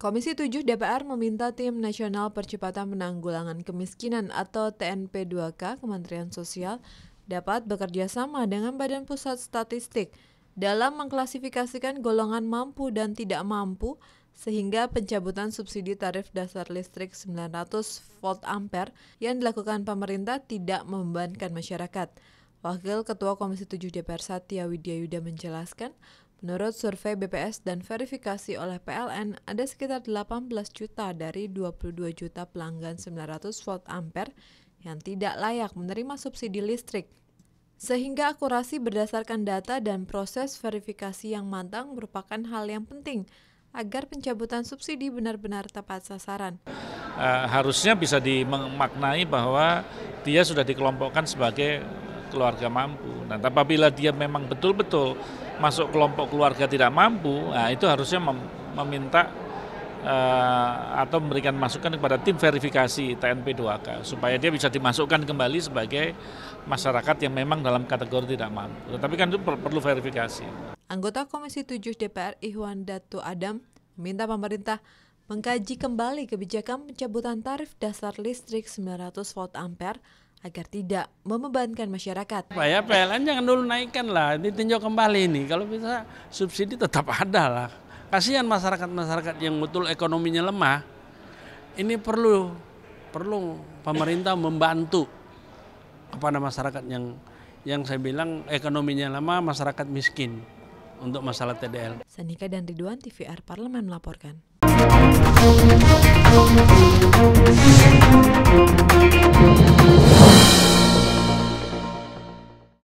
Komisi 7 DPR meminta Tim Nasional Percepatan Penanggulangan Kemiskinan atau TNP2K Kementerian Sosial dapat bekerja sama dengan Badan Pusat Statistik dalam mengklasifikasikan golongan mampu dan tidak mampu sehingga pencabutan subsidi tarif dasar listrik 900 volt ampere yang dilakukan pemerintah tidak membebankan masyarakat. Wakil Ketua Komisi 7 DPR Satya Widya Yuda menjelaskan, menurut survei BPS dan verifikasi oleh PLN, ada sekitar 18 juta dari 22 juta pelanggan 900 volt ampere yang tidak layak menerima subsidi listrik. Sehingga akurasi berdasarkan data dan proses verifikasi yang matang merupakan hal yang penting agar pencabutan subsidi benar-benar tepat sasaran. Uh, harusnya bisa dimaknai bahwa dia sudah dikelompokkan sebagai keluarga mampu. Nah, tapi apabila dia memang betul-betul masuk kelompok keluarga tidak mampu, nah itu harusnya mem meminta uh, atau memberikan masukan kepada tim verifikasi TNP 2K supaya dia bisa dimasukkan kembali sebagai masyarakat yang memang dalam kategori tidak mampu. Tetapi kan itu per perlu verifikasi. Anggota Komisi 7 DPR Ihwan Datu Adam meminta pemerintah mengkaji kembali kebijakan pencabutan tarif dasar listrik 900 volt ampere agar tidak membebankan masyarakat. Pak ya PLN jangan dulu naikkan lah, ditinjau kembali ini. Kalau bisa subsidi tetap ada lah. Kasihan masyarakat-masyarakat yang betul ekonominya lemah. Ini perlu perlu pemerintah membantu kepada masyarakat yang yang saya bilang ekonominya lemah, masyarakat miskin untuk masalah TDL. Sanika dan Ridwan TVR Parlemen melaporkan.